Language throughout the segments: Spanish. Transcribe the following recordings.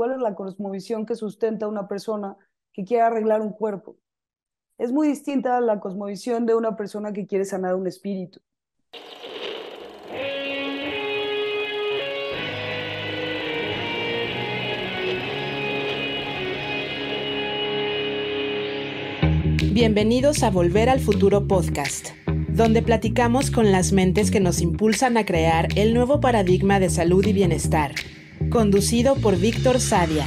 ¿Cuál es la cosmovisión que sustenta una persona que quiere arreglar un cuerpo? Es muy distinta a la cosmovisión de una persona que quiere sanar un espíritu. Bienvenidos a Volver al Futuro Podcast, donde platicamos con las mentes que nos impulsan a crear el nuevo paradigma de salud y bienestar conducido por Víctor Sadia.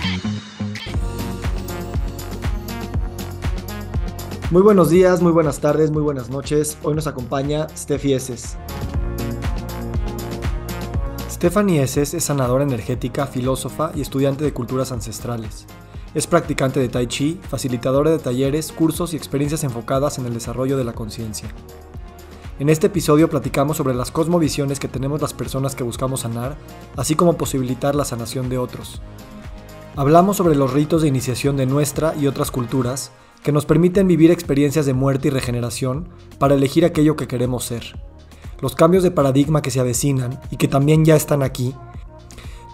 Muy buenos días, muy buenas tardes, muy buenas noches. Hoy nos acompaña Steffi Eses. Stephanie es sanadora energética, filósofa y estudiante de culturas ancestrales. Es practicante de Tai Chi, facilitadora de talleres, cursos y experiencias enfocadas en el desarrollo de la conciencia. En este episodio platicamos sobre las cosmovisiones que tenemos las personas que buscamos sanar, así como posibilitar la sanación de otros. Hablamos sobre los ritos de iniciación de nuestra y otras culturas que nos permiten vivir experiencias de muerte y regeneración para elegir aquello que queremos ser. Los cambios de paradigma que se avecinan y que también ya están aquí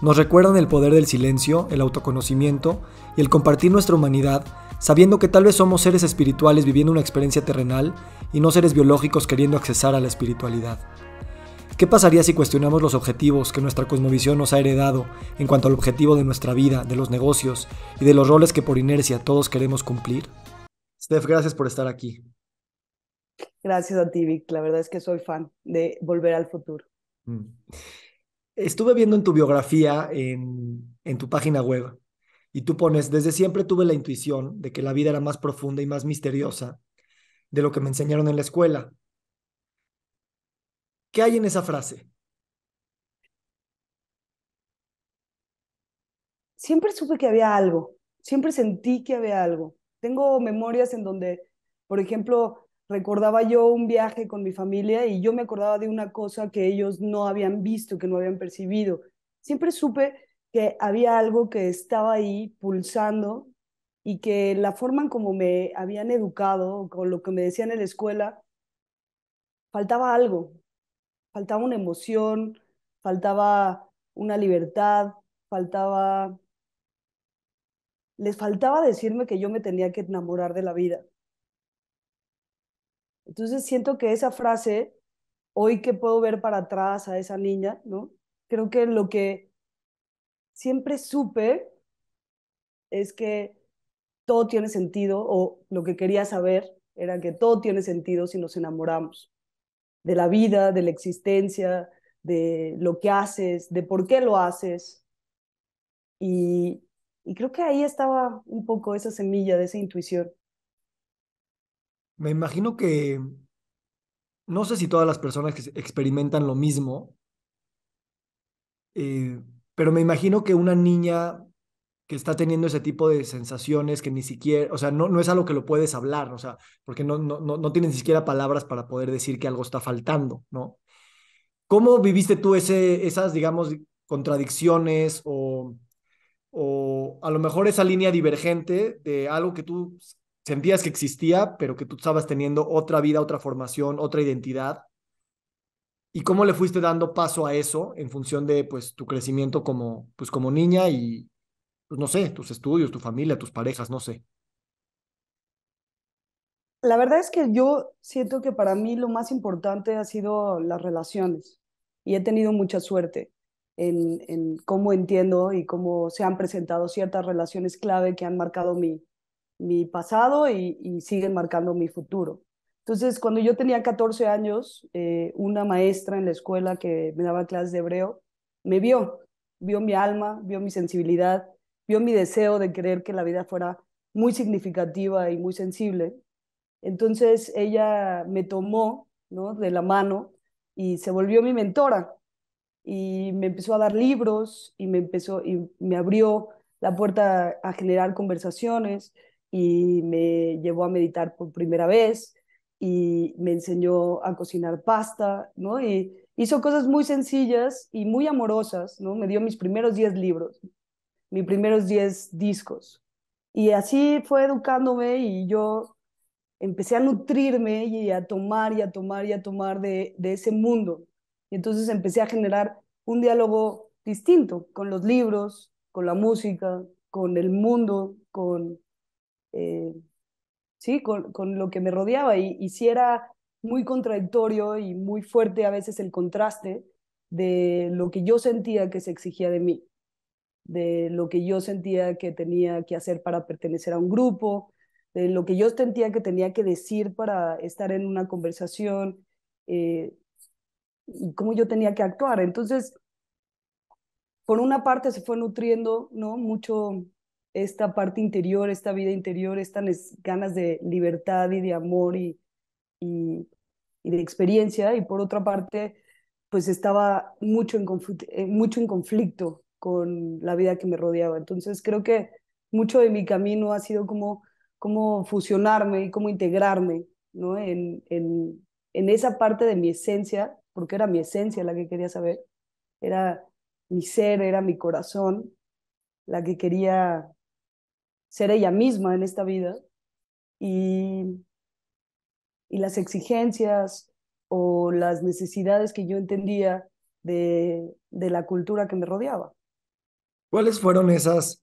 nos recuerdan el poder del silencio, el autoconocimiento y el compartir nuestra humanidad sabiendo que tal vez somos seres espirituales viviendo una experiencia terrenal y no seres biológicos queriendo accesar a la espiritualidad. ¿Qué pasaría si cuestionamos los objetivos que nuestra cosmovisión nos ha heredado en cuanto al objetivo de nuestra vida, de los negocios y de los roles que por inercia todos queremos cumplir? Steph, gracias por estar aquí. Gracias a ti, Vic. La verdad es que soy fan de Volver al Futuro. Mm. Estuve viendo en tu biografía, en, en tu página web, y tú pones, desde siempre tuve la intuición de que la vida era más profunda y más misteriosa de lo que me enseñaron en la escuela. ¿Qué hay en esa frase? Siempre supe que había algo, siempre sentí que había algo. Tengo memorias en donde, por ejemplo, recordaba yo un viaje con mi familia y yo me acordaba de una cosa que ellos no habían visto, que no habían percibido. Siempre supe que había algo que estaba ahí pulsando y que la forma en como me habían educado, con lo que me decían en la escuela, faltaba algo, faltaba una emoción, faltaba una libertad, faltaba... Les faltaba decirme que yo me tenía que enamorar de la vida. Entonces siento que esa frase, hoy que puedo ver para atrás a esa niña, ¿no? Creo que lo que siempre supe es que todo tiene sentido, o lo que quería saber era que todo tiene sentido si nos enamoramos de la vida, de la existencia, de lo que haces, de por qué lo haces. Y, y creo que ahí estaba un poco esa semilla de esa intuición. Me imagino que no sé si todas las personas que experimentan lo mismo eh, pero me imagino que una niña que está teniendo ese tipo de sensaciones que ni siquiera, o sea, no, no es algo que lo puedes hablar, o sea, porque no, no, no, no tienes ni siquiera palabras para poder decir que algo está faltando, ¿no? ¿Cómo viviste tú ese, esas, digamos, contradicciones o, o a lo mejor esa línea divergente de algo que tú sentías que existía, pero que tú estabas teniendo otra vida, otra formación, otra identidad? ¿Y cómo le fuiste dando paso a eso en función de pues, tu crecimiento como, pues, como niña y, pues, no sé, tus estudios, tu familia, tus parejas, no sé? La verdad es que yo siento que para mí lo más importante ha sido las relaciones y he tenido mucha suerte en, en cómo entiendo y cómo se han presentado ciertas relaciones clave que han marcado mi, mi pasado y siguen marcando mi futuro. Entonces, cuando yo tenía 14 años, eh, una maestra en la escuela que me daba clases de hebreo me vio, vio mi alma, vio mi sensibilidad, vio mi deseo de creer que la vida fuera muy significativa y muy sensible. Entonces ella me tomó de la mano y se volvió mi mentora y me empezó a dar libros y me y me abrió la puerta a generar conversaciones y me llevó a meditar por primera vez y me enseñó a cocinar pasta, ¿no? Y hizo cosas muy sencillas y muy amorosas, ¿no? Me dio mis primeros 10 libros, mis primeros 10 discos. Y así fue educándome y yo empecé a nutrirme y a tomar y a tomar y a tomar de, ese mundo. Y entonces empecé a generar un diálogo distinto con los libros, con la música, con el mundo, con eh, con, lo que me rodeaba y, y era muy contradictorio y muy fuerte a veces el contraste de lo que yo sentía que se exigía de mí, de lo que yo sentía que tenía que hacer para pertenecer a un grupo, de lo que yo sentía que tenía que decir para estar en una conversación, eh, y cómo yo tenía que actuar. Entonces, por una parte se fue nutriendo ¿no? mucho esta parte interior, esta vida interior, estas ganas de libertad y de amor y, y, de experiencia. Y por otra parte, pues estaba mucho en, eh, mucho en conflicto con la vida que me rodeaba. Entonces creo que mucho de mi camino ha sido como, como fusionarme y como integrarme ¿no? en, en, en esa parte de mi esencia, porque era mi esencia la que quería saber, era mi ser, era mi corazón, la que quería ser ella misma en esta vida y, y las exigencias o las necesidades que yo entendía de, la cultura que me rodeaba. ¿Cuáles fueron esas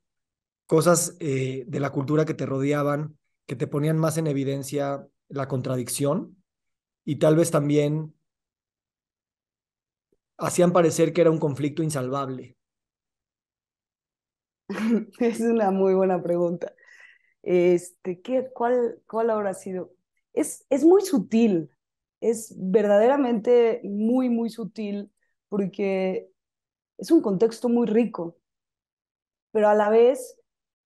cosas eh, de la cultura que te rodeaban que te ponían más en evidencia la contradicción y tal vez también hacían parecer que era un conflicto insalvable? es una muy buena pregunta. Este, ¿qué, cuál, ¿Cuál habrá sido? Es, es muy sutil, es verdaderamente muy, muy sutil porque es un contexto muy rico, pero a la vez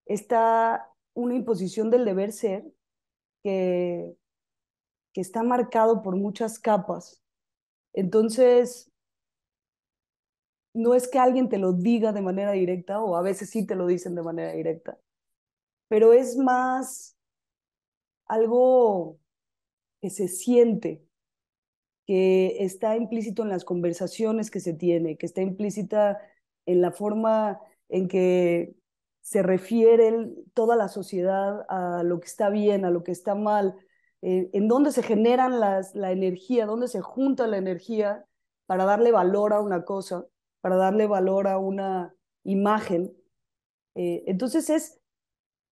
está una imposición del deber ser que, que está marcado por muchas capas. Entonces, no es que alguien te lo diga de manera directa o a veces sí te lo dicen de manera directa, pero es más algo que se siente, que está implícito en las conversaciones que se tiene, que está implícita en la forma en que se refiere toda la sociedad a lo que está bien, a lo que está mal, eh, en dónde se generan las, la energía, dónde se junta la energía para darle valor a una cosa para darle valor a una imagen. Eh, entonces es,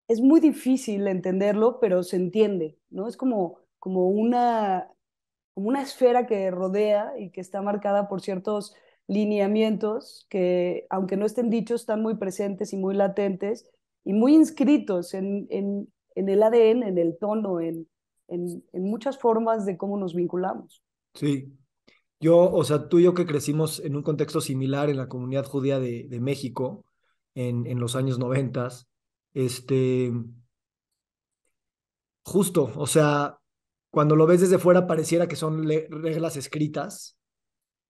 es muy difícil entenderlo, pero se entiende, ¿no? Es como, como, una, como una esfera que rodea y que está marcada por ciertos lineamientos que, aunque no estén dichos, están muy presentes y muy latentes y muy inscritos en, en, el ADN, en el tono, en, en, en muchas formas de cómo nos vinculamos. Sí, yo, o sea, tú y yo que crecimos en un contexto similar en la comunidad judía de, de México en, en, los años noventas, este, justo, o sea, cuando lo ves desde fuera pareciera que son reglas escritas,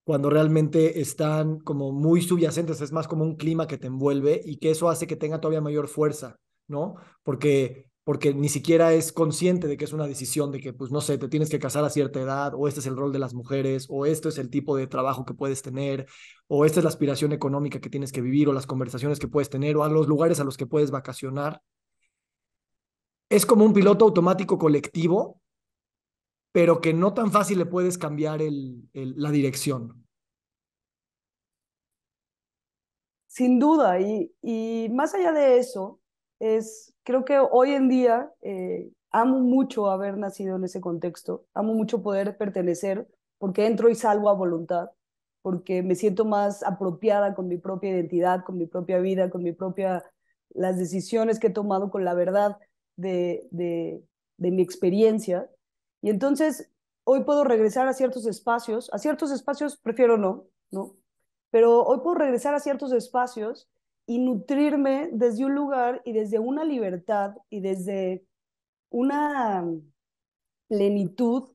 cuando realmente están como muy subyacentes, es más como un clima que te envuelve y que eso hace que tenga todavía mayor fuerza, ¿no? Porque porque ni siquiera es consciente de que es una decisión de que, pues no sé, te tienes que casar a cierta edad, o este es el rol de las mujeres, o esto es el tipo de trabajo que puedes tener, o esta es la aspiración económica que tienes que vivir, o las conversaciones que puedes tener, o a los lugares a los que puedes vacacionar. Es como un piloto automático colectivo, pero que no tan fácil le puedes cambiar la dirección. Sin duda, y, y más allá de eso, es, creo que hoy en día eh, amo mucho haber nacido en ese contexto, amo mucho poder pertenecer porque entro y salgo a voluntad, porque me siento más apropiada con mi propia identidad, con mi propia vida, con mi propia, las decisiones que he tomado con la verdad de, de mi experiencia. Y entonces hoy puedo regresar a ciertos espacios, a ciertos espacios prefiero no, ¿no? Pero hoy puedo regresar a ciertos espacios y nutrirme desde un lugar y desde una libertad y desde una plenitud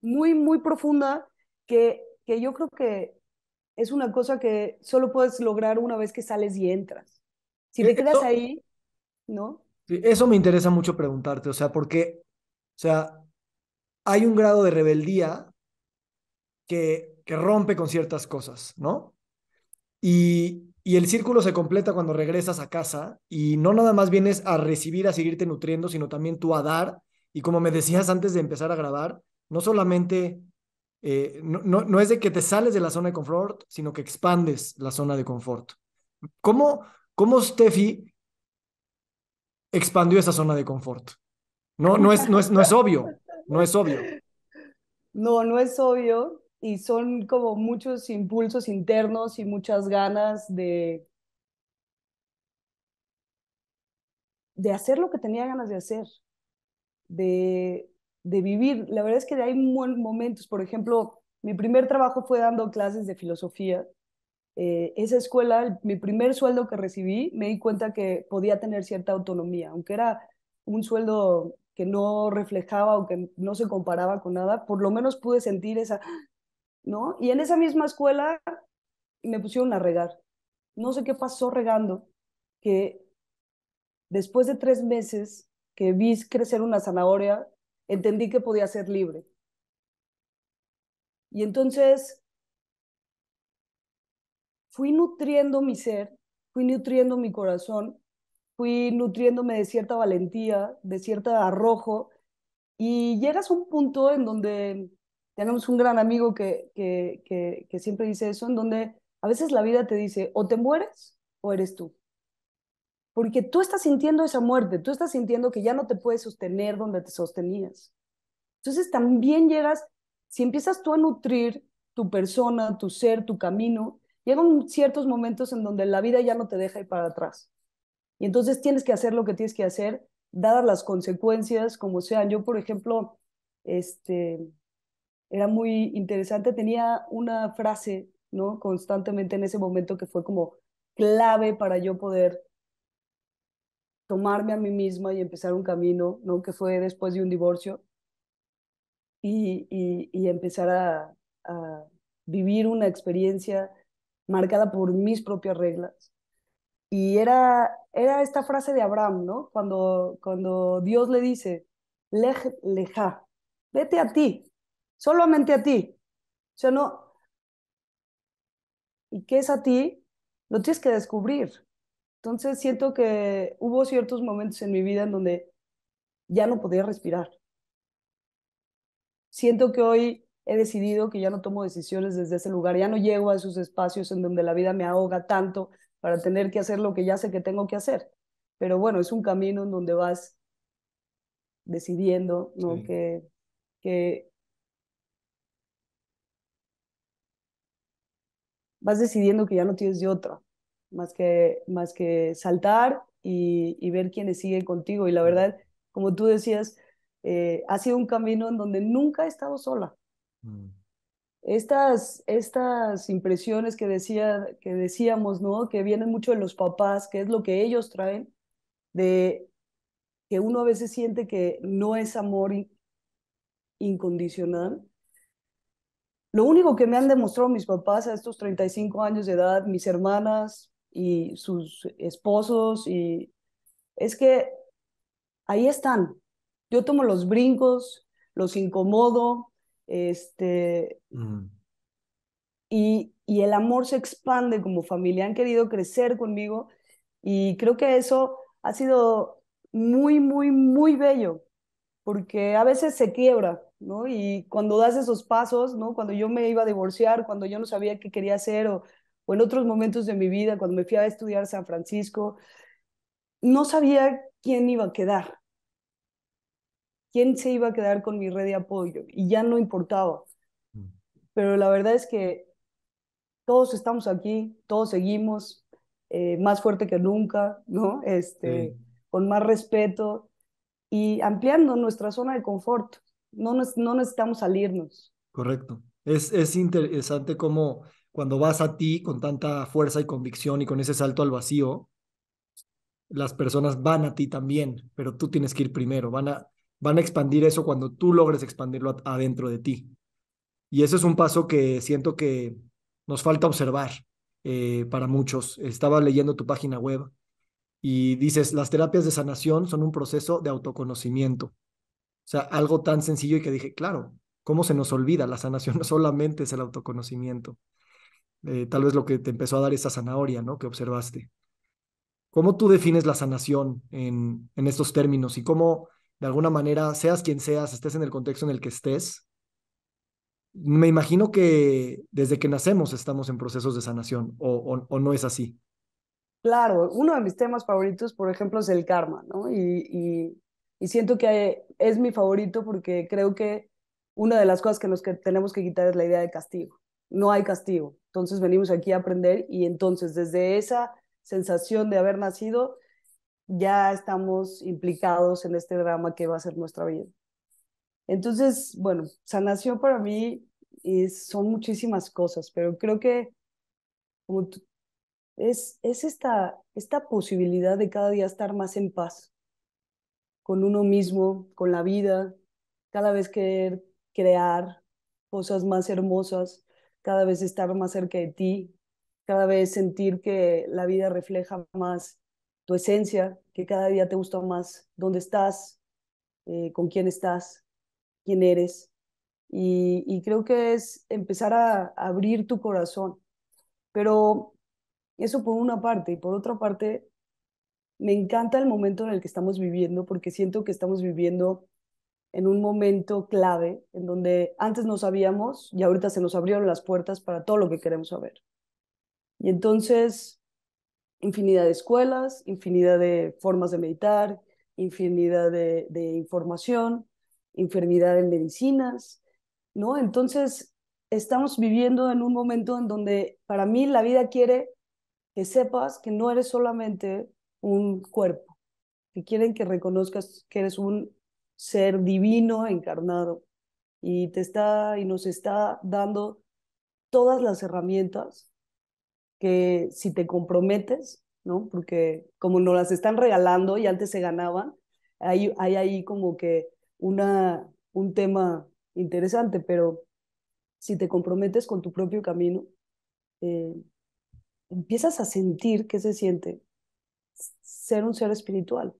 muy, muy profunda que, que yo creo que es una cosa que solo puedes lograr una vez que sales y entras. Si te eh, quedas ahí, ¿no? Eso me interesa mucho preguntarte, o sea, porque, o sea, hay un grado de rebeldía que, que rompe con ciertas cosas, ¿no? Y, y el círculo se completa cuando regresas a casa y no nada más vienes a recibir, a seguirte nutriendo, sino también tú a dar. Y como me decías antes de empezar a grabar, no solamente, eh, no, no, es de que te sales de la zona de confort, sino que expandes la zona de confort. ¿Cómo, cómo Steffi expandió esa zona de confort? No, no, es, no, es, no es obvio, no es obvio. No, no es obvio, y son como muchos impulsos internos y muchas ganas de de hacer lo que tenía ganas de hacer, de, de vivir. La verdad es que hay momentos, por ejemplo, mi primer trabajo fue dando clases de filosofía. Eh, esa escuela, mi primer sueldo que recibí, me di cuenta que podía tener cierta autonomía, aunque era un sueldo que no reflejaba o que no se comparaba con nada, por lo menos pude sentir esa, y en esa misma escuela me pusieron a regar. No sé qué pasó regando, que después de tres meses que vi crecer una zanahoria, entendí que podía ser libre. Y entonces fui nutriendo mi ser, fui nutriendo mi corazón, fui nutriéndome de cierta valentía, de cierto arrojo, y llegas a un punto en donde tenemos un gran amigo que, que, que, siempre dice eso, en donde a veces la vida te dice, o te mueres o eres tú. Porque tú estás sintiendo esa muerte, tú estás sintiendo que ya no te puedes sostener donde te sostenías. Entonces también llegas, si empiezas tú a nutrir tu persona, tu ser, tu camino, llegan ciertos momentos en donde la vida ya no te deja ir para atrás. Y entonces tienes que hacer lo que tienes que hacer, dadas las consecuencias, como sean. Yo, por ejemplo, este, era muy interesante, tenía una frase, ¿no? Constantemente en ese momento que fue como clave para yo poder tomarme a mí misma y empezar un camino, ¿no? Que fue después de un divorcio y, y, y empezar a, vivir una experiencia marcada por mis propias reglas. Y era, era esta frase de Abraham, ¿no? Cuando, cuando Dios le dice, lej, leja, vete a ti, solamente a ti. O sea, no. ¿Y qué es a ti? Lo tienes que descubrir. Entonces siento que hubo ciertos momentos en mi vida en donde ya no podía respirar. Siento que hoy he decidido que ya no tomo decisiones desde ese lugar, ya no llego a esos espacios en donde la vida me ahoga tanto para tener que hacer lo que ya sé que tengo que hacer. Pero bueno, es un camino en donde vas decidiendo ¿no? que, que vas decidiendo que ya no tienes de otra, más que, más que saltar y, y ver quiénes siguen contigo. Y la verdad, como tú decías, eh, ha sido un camino en donde nunca he estado sola. Mm. Estas, estas impresiones que, decía, que decíamos, ¿no? Que vienen mucho de los papás, que es lo que ellos traen, de que uno a veces siente que no es amor incondicional, lo único que me han demostrado mis papás a estos 35 años de edad, mis hermanas y sus esposos, y es que ahí están. Yo tomo los brincos, los incomodo, este, mm. y, y el amor se expande como familia. Han querido crecer conmigo y creo que eso ha sido muy, muy, muy bello, porque a veces se quiebra ¿no? Y cuando das esos pasos, ¿no? Cuando yo me iba a divorciar, cuando yo no sabía qué quería hacer o, en otros momentos de mi vida, cuando me fui a estudiar San Francisco, no sabía quién iba a quedar, quién se iba a quedar con mi red de apoyo y ya no importaba. Mm. Pero la verdad es que todos estamos aquí, todos seguimos eh, más fuerte que nunca, ¿no? Este, Con más respeto y ampliando nuestra zona de confort no, no necesitamos salirnos. Correcto. Es, es interesante como cuando vas a ti con tanta fuerza y convicción y con ese salto al vacío, las personas van a ti también, pero tú tienes que ir primero, van a, van a expandir eso cuando tú logres expandirlo adentro de ti. Y ese es un paso que siento que nos falta observar eh, para muchos. Estaba leyendo tu página web y dices, las terapias de sanación son un proceso de autoconocimiento. O sea, algo tan sencillo y que dije, claro, ¿cómo se nos olvida? La sanación no solamente es el autoconocimiento. Eh, tal vez lo que te empezó a dar esa zanahoria, ¿no? Que observaste. ¿Cómo tú defines la sanación en, en estos términos y cómo, de alguna manera, seas quien seas, estés en el contexto en el que estés? Me imagino que desde que nacemos estamos en procesos de sanación o, o, no es así. Claro, uno de mis temas favoritos, por ejemplo, es el karma, ¿no? y y siento que es mi favorito porque creo que una de las cosas que nos tenemos que quitar es la idea de castigo. No hay castigo. Entonces venimos aquí a aprender y entonces desde esa sensación de haber nacido ya estamos implicados en este drama que va a ser nuestra vida. Entonces, bueno, sanación para mí son muchísimas cosas, pero creo que es, es esta, esta posibilidad de cada día estar más en paz, con uno mismo, con la vida, cada vez querer crear cosas más hermosas, cada vez estar más cerca de ti, cada vez sentir que la vida refleja más tu esencia, que cada día te gusta más dónde estás, eh, con quién estás, quién eres. Y, creo que es empezar a abrir tu corazón. Pero eso por una parte. Y por otra parte, me encanta el momento en el que estamos viviendo porque siento que estamos viviendo en un momento clave en donde antes no sabíamos y ahorita se nos abrieron las puertas para todo lo que queremos saber. Y entonces, infinidad de escuelas, infinidad de formas de meditar, infinidad de, información, infinidad de medicinas, ¿no? Entonces, estamos viviendo en un momento en donde para mí la vida quiere que sepas que no eres solamente un cuerpo, que quieren que reconozcas que eres un ser divino encarnado y te está y nos está dando todas las herramientas que si te comprometes, ¿no? Porque como nos las están regalando y antes se ganaban, hay, hay ahí como que una, un tema interesante, pero si te comprometes con tu propio camino, eh, empiezas a sentir que se siente ser un ser espiritual.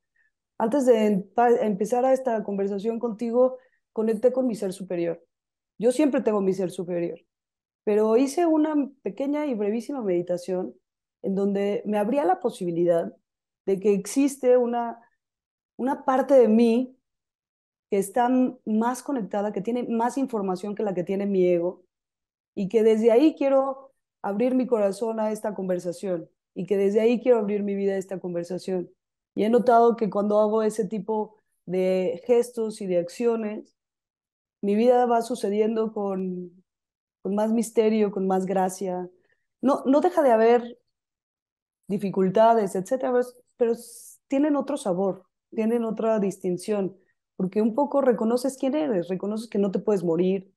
Antes de empezar a esta conversación contigo, conecté con mi ser superior. Yo siempre tengo mi ser superior, pero hice una pequeña y brevísima meditación en donde me abría la posibilidad de que existe una, una parte de mí que está más conectada, que tiene más información que la que tiene mi ego, y que desde ahí quiero abrir mi corazón a esta conversación y que desde ahí quiero abrir mi vida a esta conversación. Y he notado que cuando hago ese tipo de gestos y de acciones, mi vida va sucediendo con, con más misterio, con más gracia. No, no deja de haber dificultades, etcétera, pero tienen otro sabor, tienen otra distinción, porque un poco reconoces quién eres, reconoces que no te puedes morir,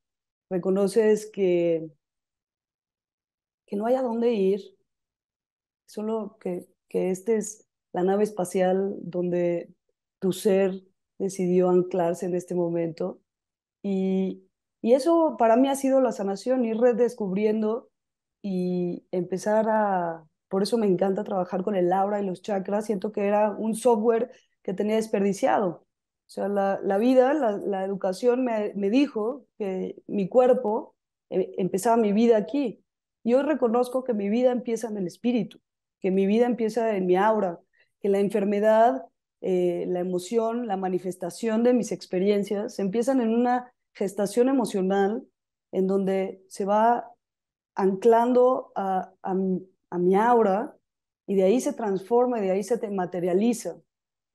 reconoces que, que no hay a dónde ir, solo que, que este es la nave espacial donde tu ser decidió anclarse en este momento. Y, eso para mí ha sido la sanación, ir redescubriendo y empezar a... Por eso me encanta trabajar con el aura y los chakras. Siento que era un software que tenía desperdiciado. O sea, la, vida, la, educación me, dijo que mi cuerpo eh, empezaba mi vida aquí. Yo reconozco que mi vida empieza en el espíritu que mi vida empieza en mi aura, que la enfermedad, eh, la emoción, la manifestación de mis experiencias empiezan en una gestación emocional en donde se va anclando a, a, mi aura y de ahí se transforma y de ahí se materializa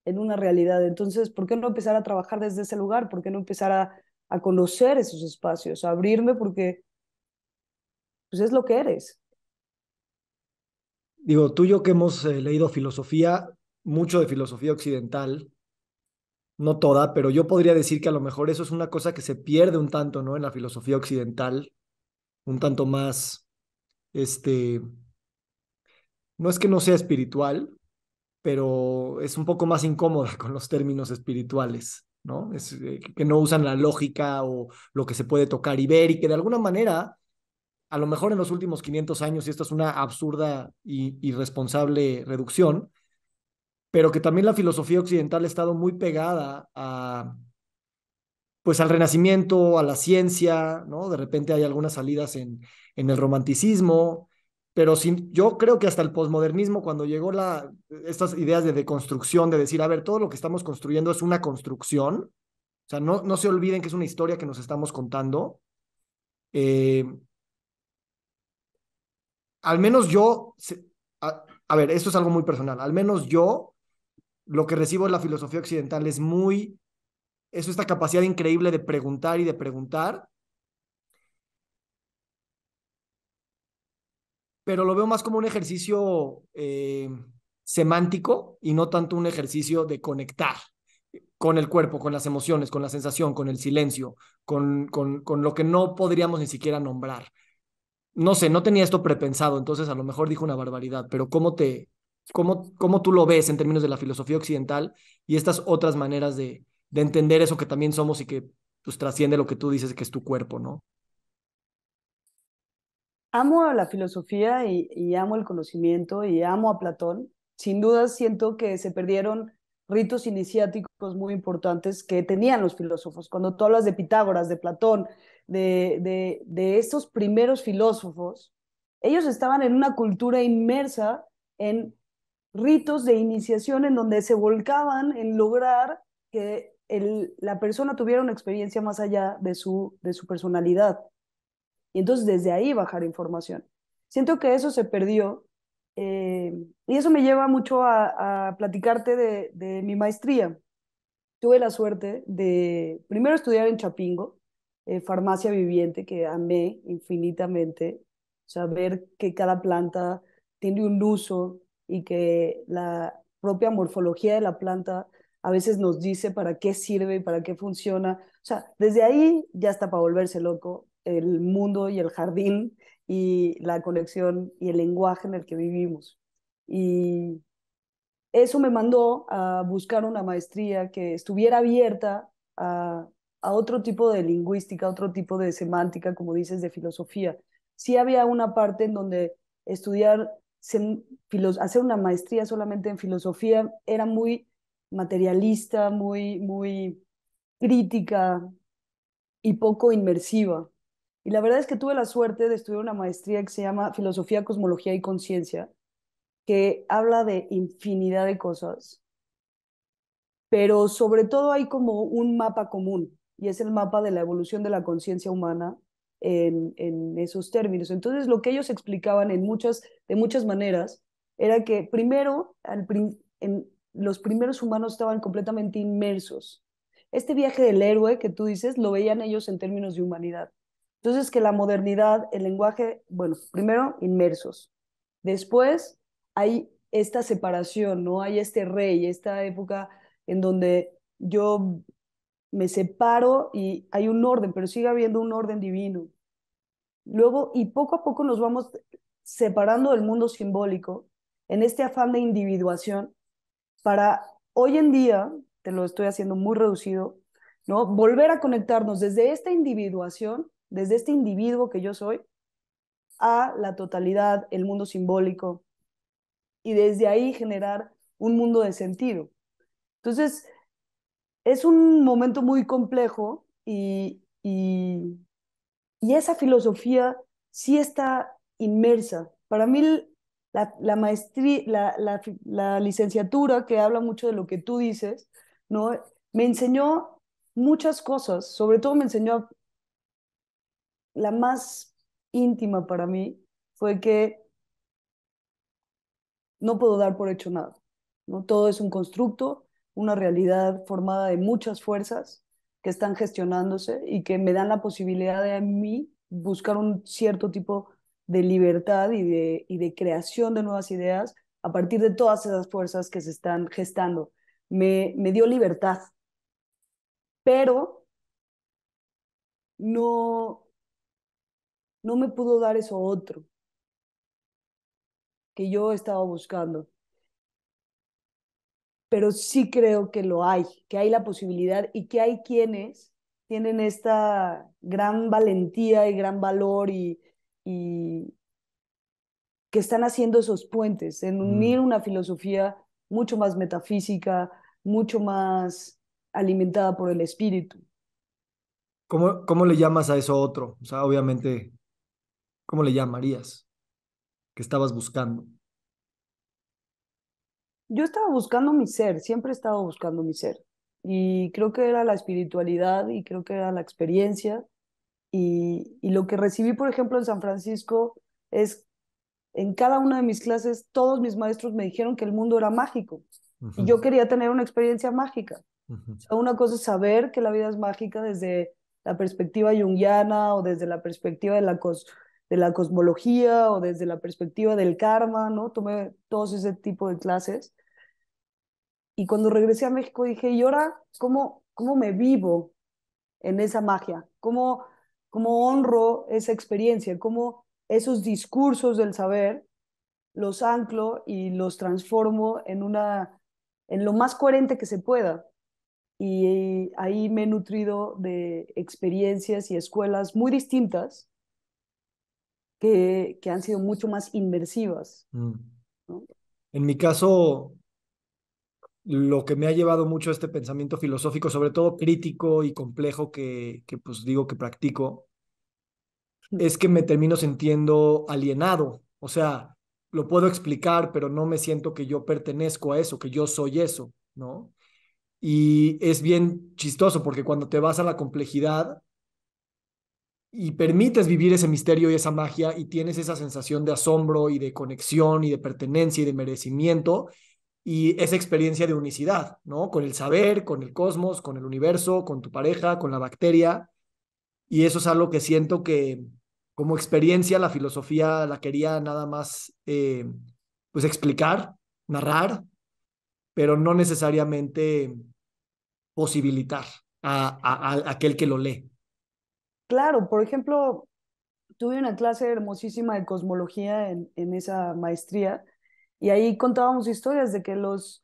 en una realidad. Entonces, ¿por qué no empezar a trabajar desde ese lugar? ¿Por qué no empezar a, a conocer esos espacios, a abrirme porque pues es lo que eres? digo, tú y yo que hemos eh, leído filosofía, mucho de filosofía occidental, no toda, pero yo podría decir que a lo mejor eso es una cosa que se pierde un tanto, ¿no? En la filosofía occidental, un tanto más, este, no es que no sea espiritual, pero es un poco más incómoda con los términos espirituales, ¿no? Es, eh, que no usan la lógica o lo que se puede tocar y ver y que de alguna manera a lo mejor en los últimos 500 años, y esta es una absurda y irresponsable reducción, pero que también la filosofía occidental ha estado muy pegada a pues al renacimiento, a la ciencia, ¿no? De repente hay algunas salidas en, en el romanticismo, pero yo creo que hasta el posmodernismo, cuando llegó la, estas ideas de deconstrucción, de decir, a ver, todo lo que estamos construyendo es una construcción, o sea, no, no se olviden que es una historia que nos estamos contando, eh, al menos yo, a, ver, esto es algo muy personal, al menos yo lo que recibo de la filosofía occidental es muy, es esta capacidad increíble de preguntar y de preguntar, pero lo veo más como un ejercicio eh, semántico y no tanto un ejercicio de conectar con el cuerpo, con las emociones, con la sensación, con el silencio, con, con lo que no podríamos ni siquiera nombrar no sé, no tenía esto prepensado, entonces a lo mejor dijo una barbaridad, pero ¿cómo te, cómo, cómo tú lo ves en términos de la filosofía occidental y estas otras maneras de, entender eso que también somos y que pues trasciende lo que tú dices que es tu cuerpo, ¿no? Amo la filosofía y, y amo el conocimiento y amo a Platón. Sin duda siento que se perdieron ritos iniciáticos muy importantes que tenían los filósofos. Cuando tú hablas de Pitágoras, de Platón, de, de, estos primeros filósofos, ellos estaban en una cultura inmersa en ritos de iniciación en donde se volcaban en lograr que la persona tuviera una experiencia más allá de su, de su personalidad. Y entonces desde ahí bajar información. Siento que eso se perdió eh, y eso me lleva mucho a, platicarte de, mi maestría. Tuve la suerte de primero estudiar en Chapingo, eh, farmacia viviente, que amé infinitamente. saber que cada planta tiene un uso y que la propia morfología de la planta a veces nos dice para qué sirve y para qué funciona. O sea, desde ahí ya está para volverse loco el mundo y el jardín y la conexión y el lenguaje en el que vivimos. Y eso me mandó a buscar una maestría que estuviera abierta a, otro tipo de lingüística, otro tipo de semántica, como dices, de filosofía. si había una parte en donde estudiar, hacer una maestría solamente en filosofía era muy materialista, muy, muy crítica y poco inmersiva. Y la verdad es que tuve la suerte de estudiar una maestría que se llama Filosofía, Cosmología y Conciencia, que habla de infinidad de cosas, pero sobre todo hay como un mapa común, y es el mapa de la evolución de la conciencia humana en, en, esos términos. Entonces, lo que ellos explicaban en muchas, de muchas maneras era que primero, los primeros humanos estaban completamente inmersos. Este viaje del héroe que tú dices lo veían ellos en términos de humanidad. Entonces, que la modernidad, el lenguaje, bueno, primero inmersos, después hay esta separación, ¿no? Hay este rey, esta época en donde yo me separo y hay un orden, pero sigue habiendo un orden divino. Luego, y poco a poco nos vamos separando del mundo simbólico en este afán de individuación para hoy en día, te lo estoy haciendo muy reducido, ¿no? Volver a conectarnos desde esta individuación desde este individuo que yo soy a la totalidad, el mundo simbólico, y desde ahí generar un mundo de sentido. Entonces, es un momento muy complejo y, y, y esa filosofía sí está inmersa. Para mí, la, la maestría, la, la, licenciatura que habla mucho de lo que tú dices, ¿no? me enseñó muchas cosas, sobre todo me enseñó la más íntima para mí fue que no puedo dar por hecho nada. ¿no? Todo es un constructo, una realidad formada de muchas fuerzas que están gestionándose y que me dan la posibilidad de a mí buscar un cierto tipo de libertad y de, de creación de nuevas ideas a partir de todas esas fuerzas que se están gestando. Me, me dio libertad, pero no, no me pudo dar eso otro que yo estaba buscando. Pero sí creo que lo hay, que hay la posibilidad y que hay quienes tienen esta gran valentía y gran valor y, que están haciendo esos puentes, en mm. unir una filosofía mucho más metafísica, mucho más alimentada por el espíritu. ¿Cómo, cómo le llamas a eso otro? O sea, obviamente ¿Cómo le llamarías? ¿Qué estabas buscando. Yo estaba buscando mi ser, siempre he estado buscando mi ser. Y creo que era la espiritualidad y creo que era la experiencia. Y, lo que recibí, por ejemplo, en San Francisco es, en cada una de mis clases, todos mis maestros me dijeron que el mundo era mágico. Y yo quería tener una experiencia mágica. una cosa es saber que la vida es mágica desde la perspectiva yunguiana o desde la perspectiva de la cosa de la cosmología o desde la perspectiva del karma, ¿no? Tomé todos ese tipo de clases. Y cuando regresé a México dije, ¿y ahora cómo, me vivo en esa magia? ¿Cómo, ¿Cómo honro esa experiencia? ¿Cómo esos discursos del saber los anclo y los transformo en, una, en lo más coherente que se pueda? Y ahí me he nutrido de experiencias y escuelas muy distintas que, han sido mucho más inmersivas. Mm. En mi caso, lo que me ha llevado mucho a este pensamiento filosófico, sobre todo crítico y complejo que, que pues digo que practico, mm. es que me termino sintiendo alienado. O sea, lo puedo explicar, pero no me siento que yo pertenezco a eso, que yo soy eso, ¿no? Y es bien chistoso porque cuando te vas a la complejidad, y permites vivir ese misterio y esa magia y tienes esa sensación de asombro y de conexión y de pertenencia y de merecimiento y esa experiencia de unicidad, ¿no? Con el saber, con el cosmos, con el universo, con tu pareja, con la bacteria. Y eso es algo que siento que como experiencia la filosofía la quería nada más eh, pues explicar, narrar, pero no necesariamente posibilitar a, a aquel que lo lee. Claro, por ejemplo, tuve una clase hermosísima de cosmología en, esa maestría y ahí contábamos historias de que los,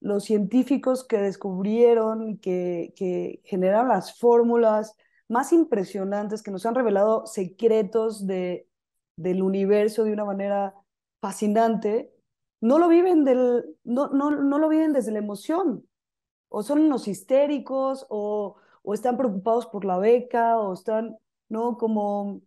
los científicos que descubrieron, que, que generaron las fórmulas más impresionantes, que nos han revelado secretos de, del universo de una manera fascinante, no lo viven, del, no, no, no lo viven desde la emoción, o son los histéricos, o o están preocupados por la beca, o están, ¿no? Como...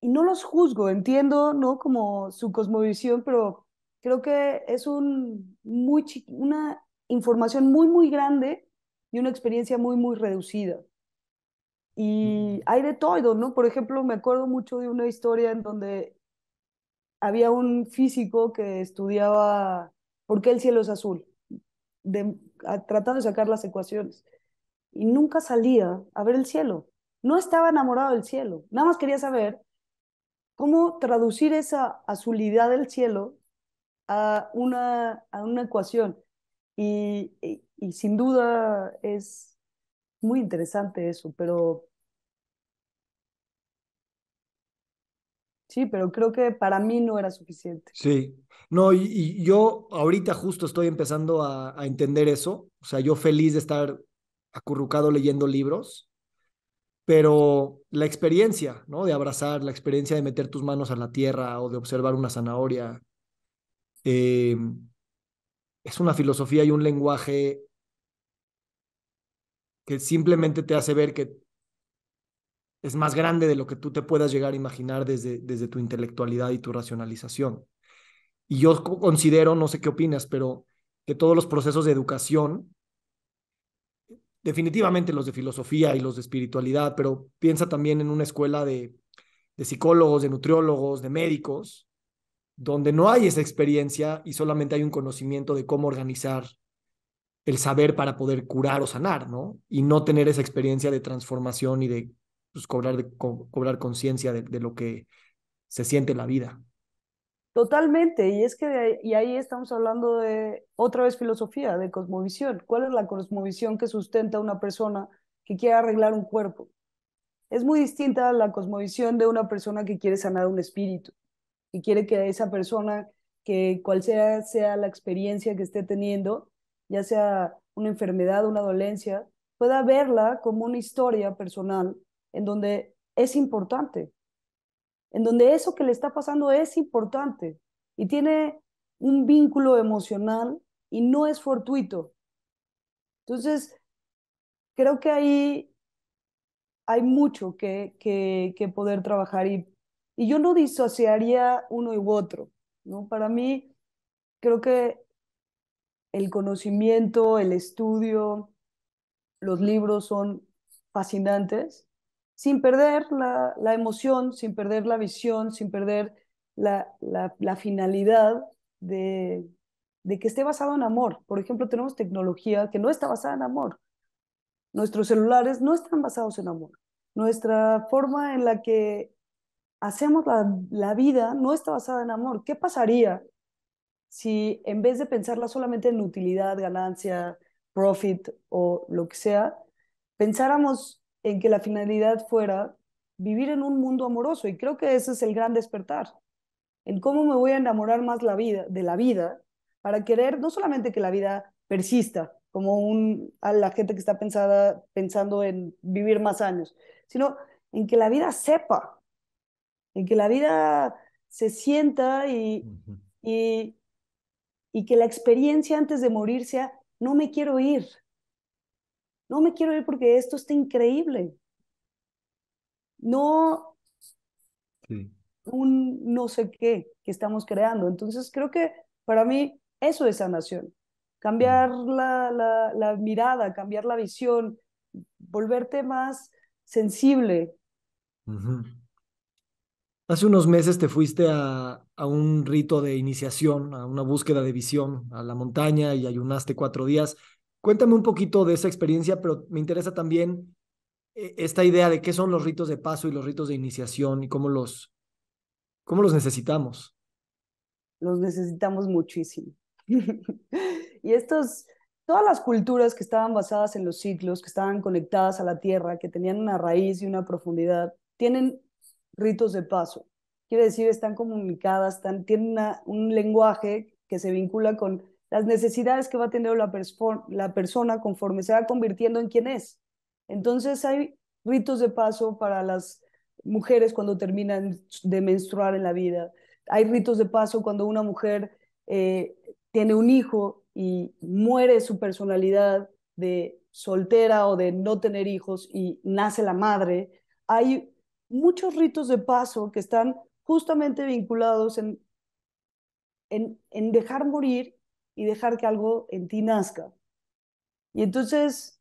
Y no los juzgo, entiendo, ¿no? Como su cosmovisión, pero creo que es un muy una información muy, muy grande y una experiencia muy, muy reducida. Y mm. hay de todo, ¿no? Por ejemplo, me acuerdo mucho de una historia en donde había un físico que estudiaba por qué el cielo es azul, de, tratando de sacar las ecuaciones y nunca salía a ver el cielo. No estaba enamorado del cielo, nada más quería saber cómo traducir esa azulidad del cielo a una, a una ecuación. Y, sin duda es muy interesante eso, pero Sí, pero creo que para mí no era suficiente. Sí, no, y, yo ahorita justo estoy empezando a, a, entender eso, o sea, yo feliz de estar acurrucado leyendo libros, pero la experiencia, ¿no? De abrazar, la experiencia de meter tus manos a la tierra o de observar una zanahoria, eh, es una filosofía y un lenguaje que simplemente te hace ver que es más grande de lo que tú te puedas llegar a imaginar desde, desde tu intelectualidad y tu racionalización. Y yo considero, no sé qué opinas, pero que todos los procesos de educación definitivamente los de filosofía y los de espiritualidad, pero piensa también en una escuela de, psicólogos, de nutriólogos, de médicos, donde no hay esa experiencia y solamente hay un conocimiento de cómo organizar el saber para poder curar o sanar, ¿no? Y no tener esa experiencia de transformación y de pues, cobrar, cobrar conciencia de, de, lo que se siente la vida. Totalmente, y es que y ahí estamos hablando de otra vez filosofía, de cosmovisión. ¿Cuál es la cosmovisión que sustenta una persona que quiere arreglar un cuerpo? Es muy distinta a la cosmovisión de una persona que quiere sanar un espíritu, que quiere que esa persona, que cual sea, sea la experiencia que esté teniendo, ya sea una enfermedad, una dolencia, pueda verla como una historia personal en donde es importante, en donde eso que le está pasando es importante y tiene un vínculo emocional y no es fortuito. Entonces, creo que ahí hay mucho que, poder trabajar y, y yo no disociaría uno u otro. ¿no? Para mí, creo que el conocimiento, el estudio, los libros son fascinantes, sin perder la, emoción, sin perder la visión, sin perder la, finalidad de, de que esté basado en amor. Por ejemplo, tenemos tecnología que no está basada en amor. Nuestros celulares no están basados en amor. Nuestra forma en la que hacemos la, la, vida no está basada en amor. ¿Qué pasaría si en vez de pensarla solamente en utilidad, ganancia, profit o lo que sea, pensáramos en que la finalidad fuera vivir en un mundo amoroso. Y creo que ese es el gran despertar, en cómo me voy a enamorar más la vida, de la vida para querer no solamente que la vida persista, como un, a la gente que está pensada, pensando en vivir más años, sino en que la vida sepa, en que la vida se sienta y, y, y que la experiencia antes de morir sea, no me quiero ir, no me quiero ir porque esto está increíble. No un no sé qué que estamos creando. Entonces creo que para mí eso es sanación. Cambiar la, mirada, cambiar la visión, volverte más sensible. Hace unos meses te fuiste a, a, un rito de iniciación, a una búsqueda de visión, a la montaña y ayunaste cuatro días. Cuéntame un poquito de esa experiencia, pero me interesa también eh, esta idea de qué son los ritos de paso y los ritos de iniciación y cómo los, cómo los necesitamos. Los necesitamos muchísimo. y estos, todas las culturas que estaban basadas en los ciclos, que estaban conectadas a la tierra, que tenían una raíz y una profundidad, tienen ritos de paso. Quiere decir, están comunicadas, tienen un lenguaje que se vincula con las necesidades que va teniendo la, la persona conforme se va convirtiendo en quien es. Entonces hay ritos de paso para las mujeres cuando terminan de menstruar en la vida. Hay ritos de paso cuando una mujer eh, tiene un hijo y muere su personalidad de soltera o de no tener hijos y nace la madre. Hay muchos ritos de paso que están justamente vinculados en, en dejar morir y dejar que algo en ti nazca. Y entonces,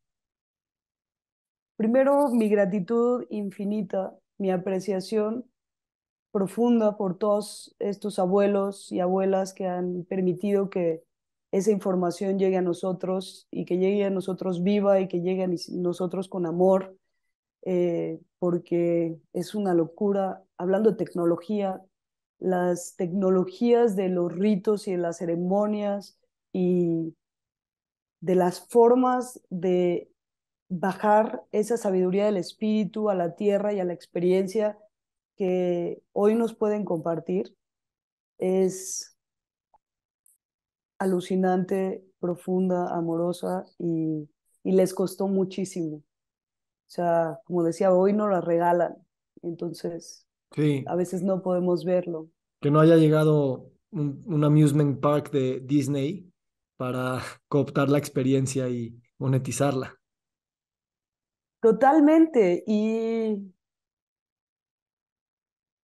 primero mi gratitud infinita, mi apreciación profunda por todos estos abuelos y abuelas que han permitido que esa información llegue a nosotros y que llegue a nosotros viva y que llegue a nosotros con amor, eh, porque es una locura. Hablando de tecnología, las tecnologías de los ritos y de las ceremonias y de las formas de bajar esa sabiduría del espíritu a la tierra y a la experiencia que hoy nos pueden compartir es alucinante, profunda, amorosa y, les costó muchísimo. O sea, como decía, hoy no la regalan, entonces sí. a veces no podemos verlo. Que no haya llegado un, un amusement park de Disney para cooptar la experiencia y monetizarla. Totalmente. Y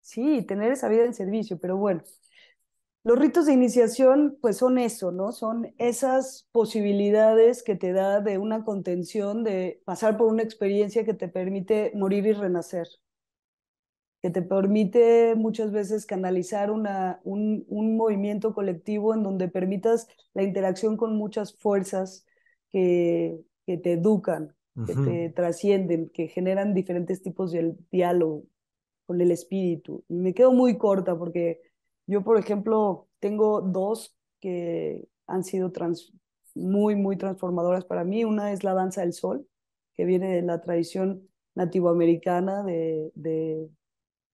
sí, tener esa vida en servicio, pero bueno. Los ritos de iniciación, pues son eso, ¿no? Son esas posibilidades que te da de una contención, de pasar por una experiencia que te permite morir y renacer que te permite muchas veces canalizar una, un, un, movimiento colectivo en donde permitas la interacción con muchas fuerzas que, que te educan, que te trascienden, que generan diferentes tipos de diálogo con el espíritu. me quedo muy corta porque yo, por ejemplo, tengo dos que han sido muy, muy transformadoras para mí. Una es la danza del sol, que viene de la tradición nativoamericana de, de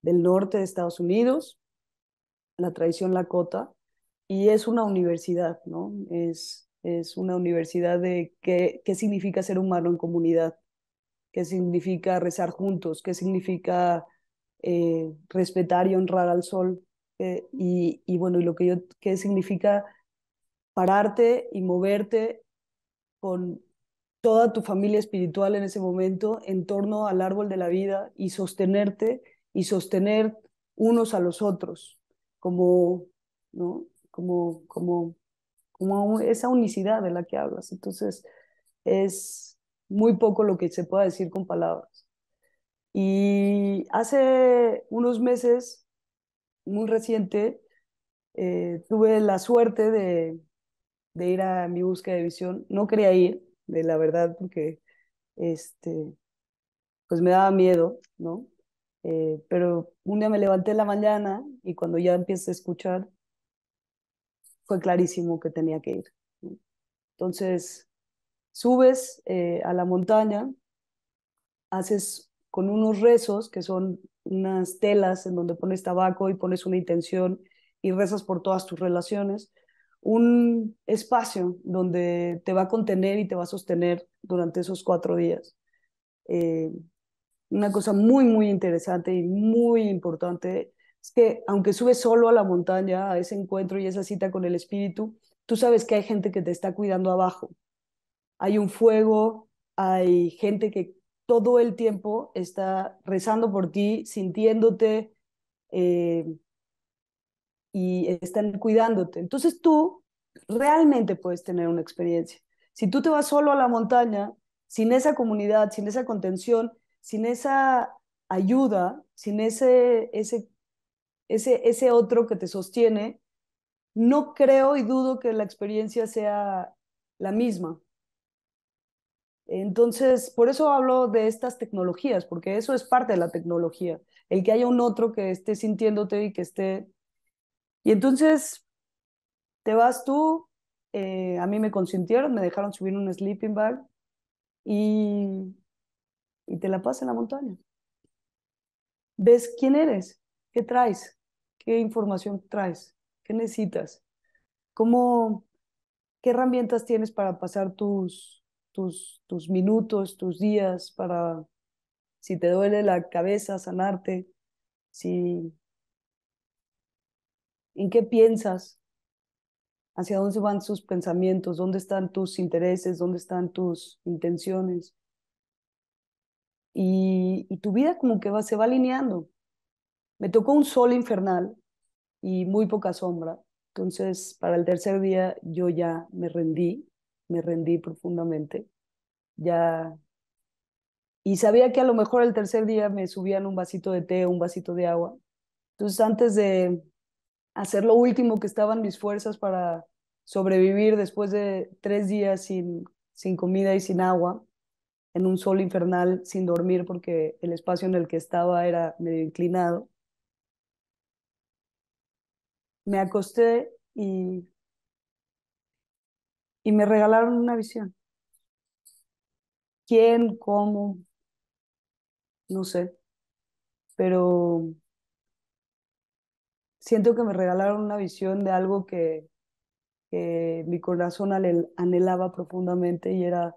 del norte de Estados Unidos, la tradición Lakota, y es una universidad, ¿no? Es, es una universidad de qué, qué significa ser humano en comunidad, qué significa rezar juntos, qué significa eh, respetar y honrar al sol, eh, y, y, bueno, y lo que yo, qué significa pararte y moverte con toda tu familia espiritual en ese momento en torno al árbol de la vida y sostenerte y sostener unos a los otros, como, ¿no? como, como, como esa unicidad de la que hablas. Entonces, es muy poco lo que se pueda decir con palabras. Y hace unos meses, muy reciente, eh, tuve la suerte de, de ir a mi búsqueda de visión. No quería ir, de la verdad, porque este, pues me daba miedo, ¿no? Eh, pero un día me levanté en la mañana y cuando ya empiezo a escuchar, fue clarísimo que tenía que ir. Entonces, subes eh, a la montaña, haces con unos rezos, que son unas telas en donde pones tabaco y pones una intención y rezas por todas tus relaciones, un espacio donde te va a contener y te va a sostener durante esos cuatro días. Eh, una cosa muy, muy interesante y muy importante es que aunque subes solo a la montaña, a ese encuentro y esa cita con el espíritu, tú sabes que hay gente que te está cuidando abajo. Hay un fuego, hay gente que todo el tiempo está rezando por ti, sintiéndote eh, y están cuidándote. Entonces tú realmente puedes tener una experiencia. Si tú te vas solo a la montaña, sin esa comunidad, sin esa contención, sin esa ayuda, sin ese, ese, ese, ese otro que te sostiene, no creo y dudo que la experiencia sea la misma. Entonces, por eso hablo de estas tecnologías, porque eso es parte de la tecnología, el que haya un otro que esté sintiéndote y que esté... Y entonces, te vas tú, eh, a mí me consintieron, me dejaron subir un sleeping bag y y te la pasas en la montaña. Ves quién eres, qué traes, qué información traes, qué necesitas, cómo, qué herramientas tienes para pasar tus, tus, tus minutos, tus días, para si te duele la cabeza, sanarte, si en qué piensas, hacia dónde van sus pensamientos, dónde están tus intereses, dónde están tus intenciones y, tu vida como que va, se va alineando. Me tocó un sol infernal y muy poca sombra. Entonces, para el tercer día yo ya me rendí, me rendí profundamente. Ya y sabía que a lo mejor el tercer día me subían un vasito de té, un vasito de agua. Entonces, antes de hacer lo último que estaban mis fuerzas para sobrevivir después de tres días sin comida y sin agua, en un sol infernal sin dormir porque el espacio en el que estaba era medio inclinado. Me acosté y, y me regalaron una visión. ¿Quién? ¿Cómo? No sé. Pero siento que me regalaron una visión de algo que, que mi corazón anhelaba profundamente y era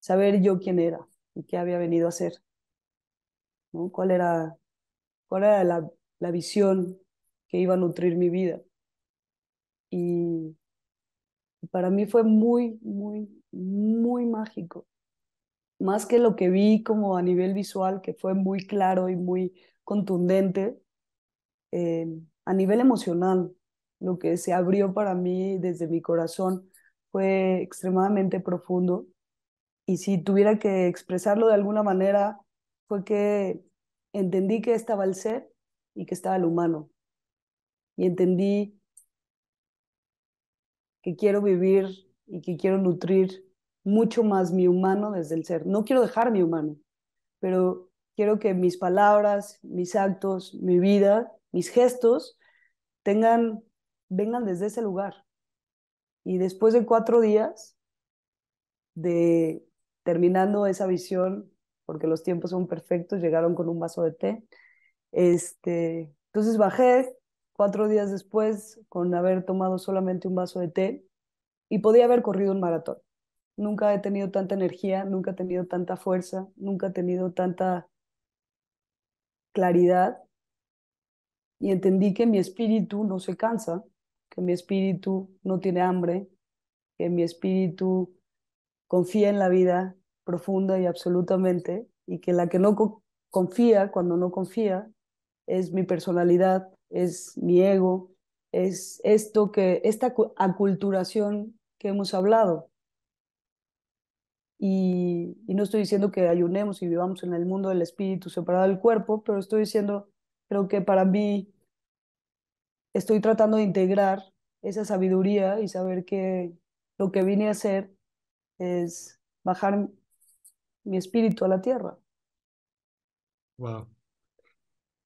saber yo quién era y qué había venido a hacer, ¿Cuál era, cuál era la, visión que iba a nutrir mi vida? Y para mí fue muy, muy, muy mágico. Más que lo que vi como a nivel visual, que fue muy claro y muy contundente, em, a nivel emocional, lo que se abrió para mí desde mi corazón fue extremadamente profundo y si tuviera que expresarlo de alguna manera, fue que entendí que estaba el ser y que estaba el humano. Y entendí que quiero vivir y que quiero nutrir mucho más mi humano desde el ser. No quiero dejar mi humano, pero quiero que mis palabras, mis actos, mi vida, mis gestos tengan, vengan desde ese lugar. Y después de cuatro días de terminando esa visión, porque los tiempos son perfectos, llegaron con un vaso de té. Este, entonces bajé cuatro días después con haber tomado solamente un vaso de té y podía haber corrido un maratón. Nunca he tenido tanta energía, nunca he tenido tanta fuerza, nunca he tenido tanta claridad y entendí que mi espíritu no se cansa, que mi espíritu no tiene hambre, que mi espíritu confía en la vida, profunda y absolutamente, y que la que no confía cuando no confía es mi personalidad, es mi ego, es esto que, esta aculturación que hemos hablado. Y, y no estoy diciendo que ayunemos y vivamos en el mundo del espíritu separado del cuerpo, pero estoy diciendo, creo que para mí estoy tratando de integrar esa sabiduría y saber que lo que vine a hacer es bajar mi espíritu a la tierra. Wow.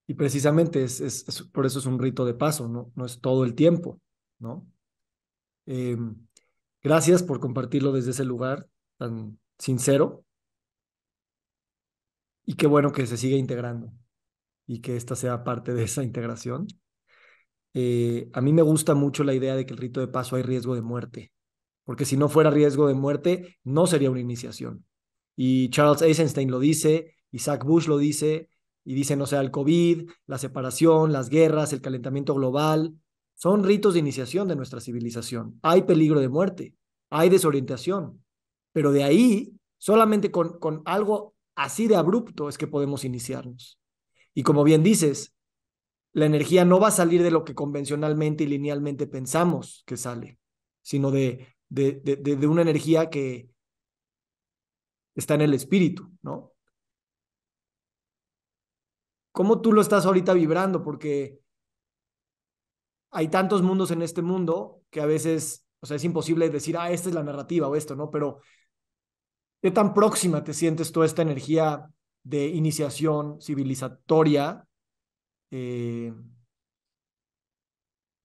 Y precisamente es, por eso es un rito de paso, no, no es todo el tiempo, ¿no? Eh, gracias por compartirlo desde ese lugar tan sincero. Y qué bueno que se siga integrando y que esta sea parte de esa integración. Eh, a mí me gusta mucho la idea de que el rito de paso hay riesgo de muerte, porque si no fuera riesgo de muerte, no sería una iniciación. Y Charles Eisenstein lo dice, Isaac Bush lo dice, y dicen, o sea, el COVID, la separación, las guerras, el calentamiento global, son ritos de iniciación de nuestra civilización. Hay peligro de muerte, hay desorientación, pero de ahí, solamente con, con algo así de abrupto es que podemos iniciarnos. Y como bien dices, la energía no va a salir de lo que convencionalmente y linealmente pensamos que sale, sino de, de, de, de una energía que, está en el espíritu, ¿no? ¿Cómo tú lo estás ahorita vibrando? Porque hay tantos mundos en este mundo que a veces, o sea, es imposible decir, ah, esta es la narrativa o esto, ¿no? Pero, ¿qué tan próxima te sientes tú esta energía de iniciación civilizatoria? Eh,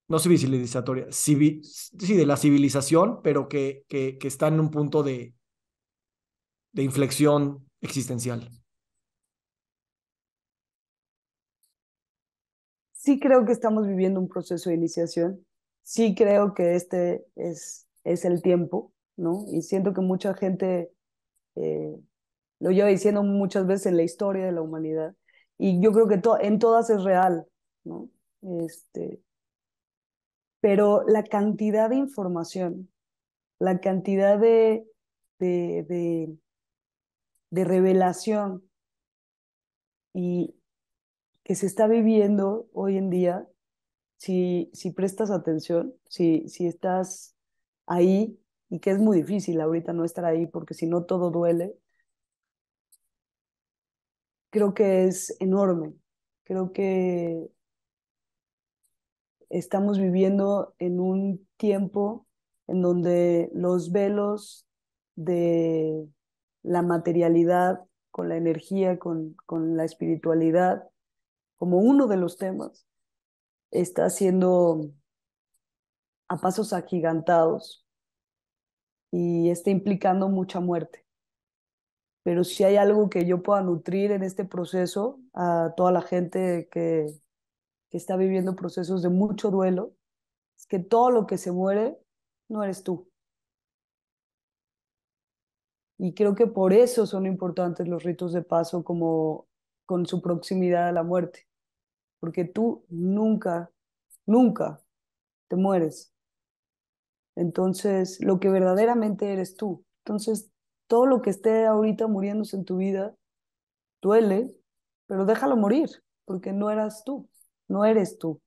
no civilizatoria, sí, de la civilización, pero que, que está en un punto de, de inflexión existencial. Sí creo que estamos viviendo un proceso de iniciación, sí creo que este es, es el tiempo, ¿no? Y siento que mucha gente eh, lo lleva diciendo muchas veces en la historia de la humanidad, y yo creo que en todas es real, ¿no? Este, pero la cantidad de información, la cantidad de, de revelación y que se está viviendo hoy en día, si, si prestas atención, si, si estás ahí, y que es muy difícil ahorita no estar ahí porque si no todo duele, creo que es enorme, creo que estamos viviendo en un tiempo en donde los velos de la materialidad, con la energía, con, con la espiritualidad, como uno de los temas, está siendo a pasos agigantados y está implicando mucha muerte. Pero si hay algo que yo pueda nutrir en este proceso a toda la gente que, que está viviendo procesos de mucho duelo, es que todo lo que se muere no eres tú. Y creo que por eso son importantes los ritos de paso como con su proximidad a la muerte, porque tú nunca, nunca te mueres. Entonces, lo que verdaderamente eres tú. Entonces, todo lo que esté ahorita muriéndose en tu vida duele, pero déjalo morir, porque no eras tú, no eres tú.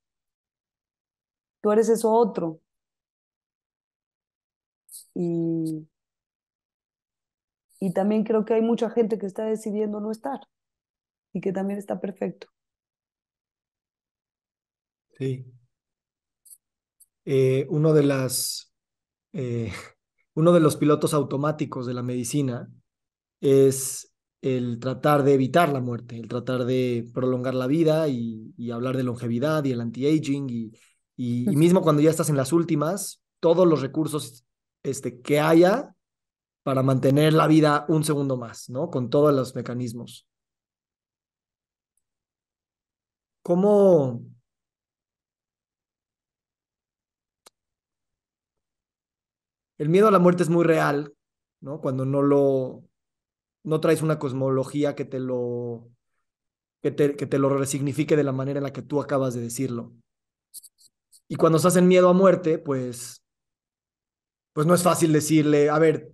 Tú eres eso otro. Y y también creo que hay mucha gente que está decidiendo no estar y que también está perfecto. Sí. Eh, uno de las eh, uno de los pilotos automáticos de la medicina es el tratar de evitar la muerte, el tratar de prolongar la vida y, hablar de longevidad y el anti-aging y, y, mismo cuando ya estás en las últimas, todos los recursos este, que haya para mantener la vida un segundo más, ¿no? Con todos los mecanismos. ¿Cómo, el miedo a la muerte es muy real, ¿no? Cuando no lo, no traes una cosmología que te lo, que te, lo resignifique de la manera en la que tú acabas de decirlo. Y cuando se hacen miedo a muerte, pues, pues no es fácil decirle, a ver,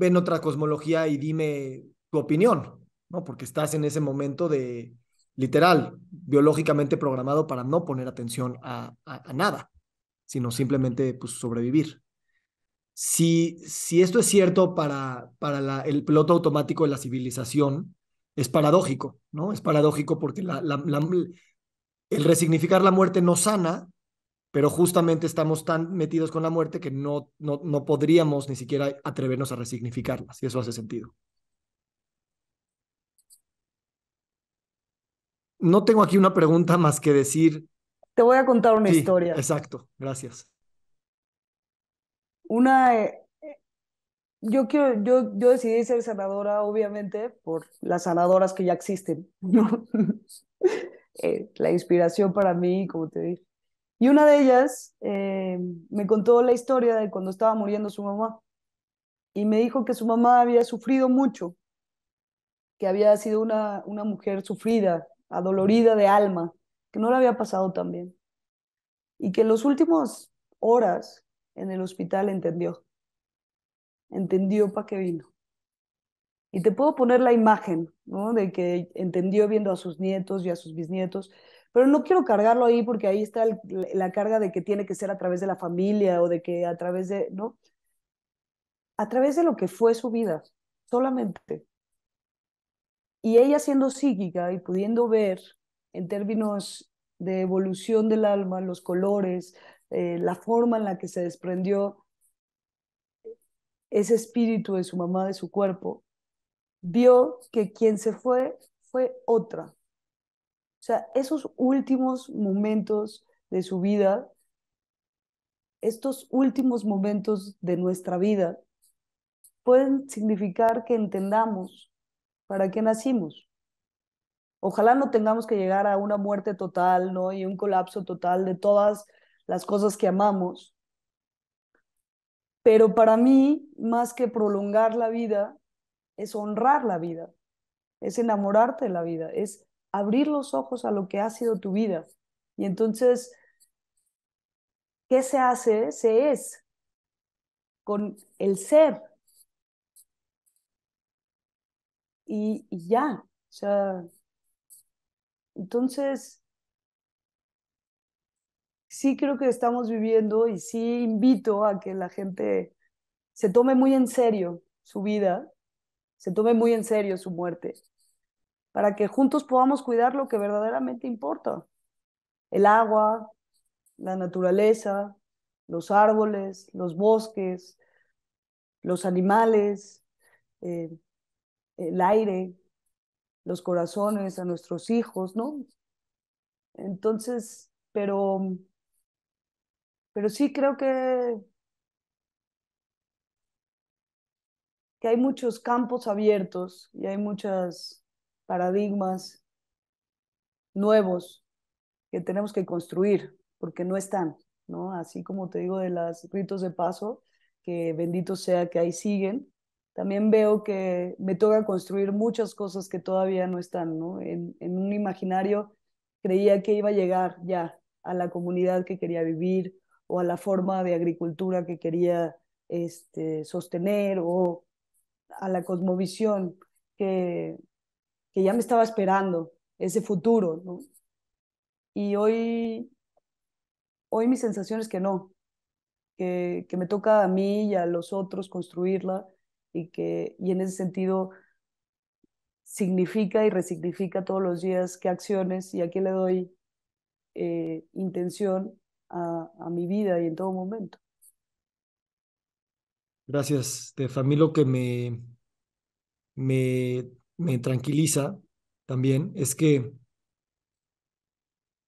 ven otra cosmología y dime tu opinión, ¿no? Porque estás en ese momento de, literal, biológicamente programado para no poner atención a, nada, sino simplemente pues, sobrevivir. Si, si esto es cierto para, para el piloto automático de la civilización, es paradójico, ¿no? Es paradójico porque el resignificar la muerte no sana, pero justamente estamos tan metidos con la muerte que no, no, no podríamos ni siquiera atrevernos a resignificarla, si eso hace sentido. No tengo aquí una pregunta más que decir. Te voy a contar una historia. Exacto, gracias. Una, eh, yo quiero, yo, yo decidí ser sanadora, obviamente, por las sanadoras que ya existen, eh, la inspiración para mí, como te dije y una de ellas eh, me contó la historia de cuando estaba muriendo su mamá. Y me dijo que su mamá había sufrido mucho, que había sido una, una mujer sufrida, adolorida de alma, que no le había pasado tan bien. Y que en las últimas horas en el hospital entendió. Entendió para qué vino. Y te puedo poner la imagen, ¿no? De que entendió viendo a sus nietos y a sus bisnietos, pero no quiero cargarlo ahí porque ahí está la carga de que tiene que ser a través de la familia o de que a través de, ¿no? A través de lo que fue su vida, solamente. Y ella siendo psíquica y pudiendo ver en términos de evolución del alma, los colores, eh, la forma en la que se desprendió ese espíritu de su mamá, de su cuerpo, vio que quien se fue fue otra, o sea, esos últimos momentos de su vida, estos últimos momentos de nuestra vida, pueden significar que entendamos para qué nacimos. Ojalá no tengamos que llegar a una muerte total, ¿no? Y un colapso total de todas las cosas que amamos. Pero para mí, más que prolongar la vida, es honrar la vida, es enamorarte de la vida, es abrir los ojos a lo que ha sido tu vida. Y entonces, ¿qué se hace? Se es con el ser. Y, ya, sea, entonces, sí creo que estamos viviendo y sí invito a que la gente se tome muy en serio su vida, se tome muy en serio su muerte para que juntos podamos cuidar lo que verdaderamente importa. El agua, la naturaleza, los árboles, los bosques, los animales, eh, el aire, los corazones a nuestros hijos, ¿no? Entonces, pero, pero sí creo que, que hay muchos campos abiertos y hay muchas paradigmas nuevos que tenemos que construir, porque no están, ¿no? Así como te digo de los ritos de paso, que bendito sea que ahí siguen, también veo que me toca construir muchas cosas que todavía no están, ¿no? En, un imaginario creía que iba a llegar ya a la comunidad que quería vivir o a la forma de agricultura que quería este, sostener o a la cosmovisión que, que ya me estaba esperando, ese futuro, Y hoy, hoy mi sensación es que no, que, que me toca a mí y a los otros construirla y que y en ese sentido significa y resignifica todos los días qué acciones y a qué le doy eh, intención a, mi vida y en todo momento. Gracias, te A lo que me, me me tranquiliza también es que, o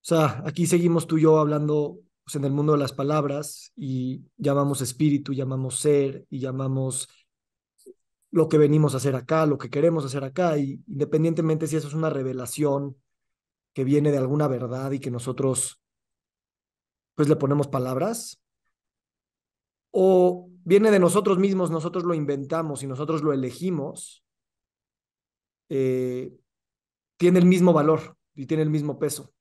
sea, aquí seguimos tú y yo hablando pues, en el mundo de las palabras y llamamos espíritu, llamamos ser y llamamos lo que venimos a hacer acá, lo que queremos hacer acá, y independientemente si eso es una revelación que viene de alguna verdad y que nosotros pues le ponemos palabras, o viene de nosotros mismos, nosotros lo inventamos y nosotros lo elegimos, eh, tiene el mismo valor y tiene el mismo peso,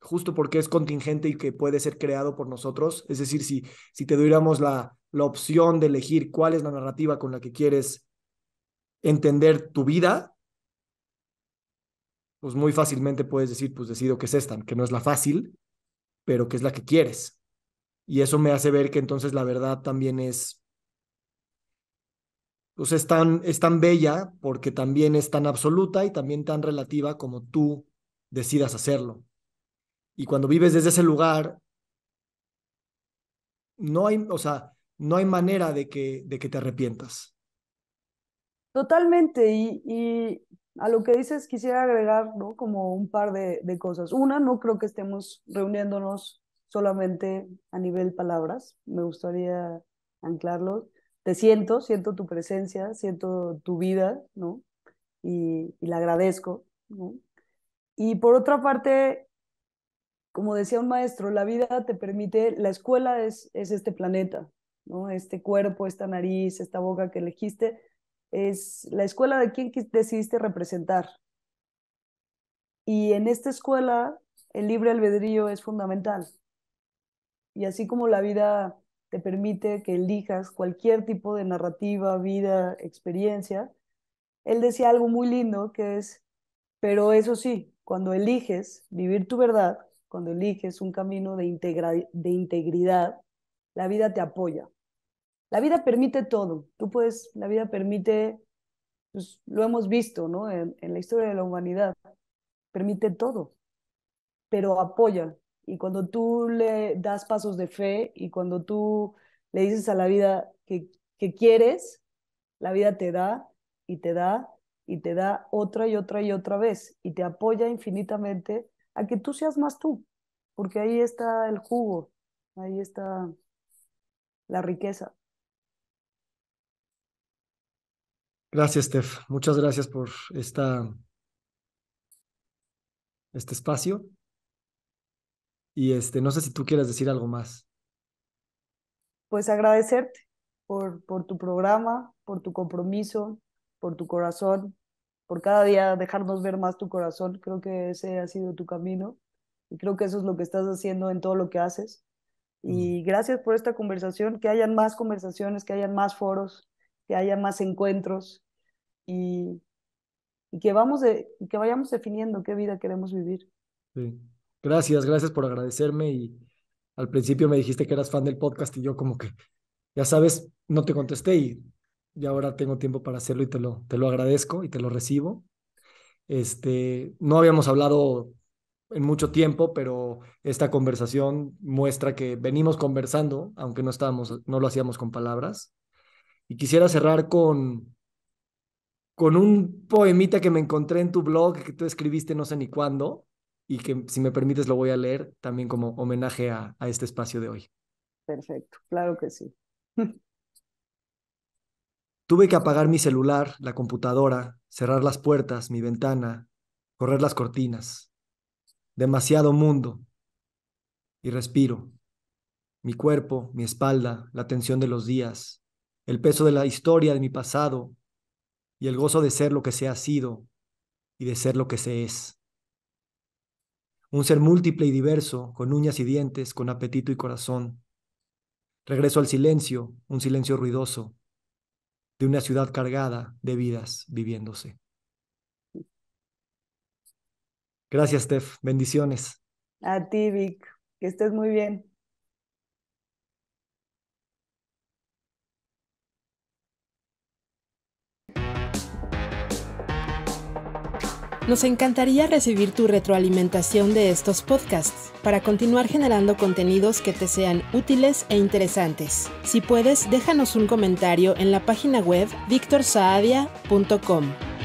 justo porque es contingente y que puede ser creado por nosotros. Es decir, si, si te diéramos la, la opción de elegir cuál es la narrativa con la que quieres entender tu vida, pues muy fácilmente puedes decir, pues decido que es esta, que no es la fácil, pero que es la que quieres. Y eso me hace ver que entonces la verdad también es pues es tan, es bella porque también es tan absoluta y también tan relativa como tú decidas hacerlo. Y cuando vives desde ese lugar, no hay, o sea, no hay manera de que, de que te arrepientas. Totalmente, y, a lo que dices quisiera agregar ¿no? como un par de, de cosas. Una, no creo que estemos reuniéndonos solamente a nivel palabras, me gustaría anclarlo te siento, siento tu presencia, siento tu vida, ¿no? Y, la agradezco, ¿no? Y por otra parte, como decía un maestro, la vida te permite, la escuela es, es este planeta, ¿no? Este cuerpo, esta nariz, esta boca que elegiste, es la escuela de quien decidiste representar. Y en esta escuela, el libre albedrío es fundamental. Y así como la vida te permite que elijas cualquier tipo de narrativa, vida, experiencia. Él decía algo muy lindo que es, pero eso sí, cuando eliges vivir tu verdad, cuando eliges un camino de, de integridad, la vida te apoya. La vida permite todo. Tú puedes, la vida permite, pues, lo hemos visto, ¿no? En, en la historia de la humanidad, permite todo, pero apoya y cuando tú le das pasos de fe y cuando tú le dices a la vida que, que quieres, la vida te da y te da y te da otra y otra y otra vez y te apoya infinitamente a que tú seas más tú, porque ahí está el jugo, ahí está la riqueza. Gracias, Steph. Muchas gracias por esta, este espacio. Y este, no sé si tú quieres decir algo más. Pues agradecerte por, por tu programa, por tu compromiso, por tu corazón, por cada día dejarnos ver más tu corazón. Creo que ese ha sido tu camino y creo que eso es lo que estás haciendo en todo lo que haces. Y gracias por esta conversación, que hayan más conversaciones, que hayan más foros, que haya más encuentros y, que, vamos de, que vayamos definiendo qué vida queremos vivir. Sí. Gracias, gracias por agradecerme y al principio me dijiste que eras fan del podcast y yo como que, ya sabes, no te contesté y, y ahora tengo tiempo para hacerlo y te lo, te lo agradezco y te lo recibo. Este, no habíamos hablado en mucho tiempo, pero esta conversación muestra que venimos conversando, aunque no estábamos, no lo hacíamos con palabras. Y quisiera cerrar con, con un poemita que me encontré en tu blog que tú escribiste no sé ni cuándo, y que si me permites lo voy a leer también como homenaje a, a este espacio de hoy. Perfecto, claro que sí. Tuve que apagar mi celular, la computadora, cerrar las puertas, mi ventana, correr las cortinas. Demasiado mundo. Y respiro. Mi cuerpo, mi espalda, la tensión de los días, el peso de la historia de mi pasado y el gozo de ser lo que se ha sido y de ser lo que se es un ser múltiple y diverso, con uñas y dientes, con apetito y corazón. Regreso al silencio, un silencio ruidoso, de una ciudad cargada de vidas viviéndose. Gracias, Steph. Bendiciones. A ti, Vic. Que estés muy bien. Nos encantaría recibir tu retroalimentación de estos podcasts para continuar generando contenidos que te sean útiles e interesantes. Si puedes, déjanos un comentario en la página web victorsaadia.com.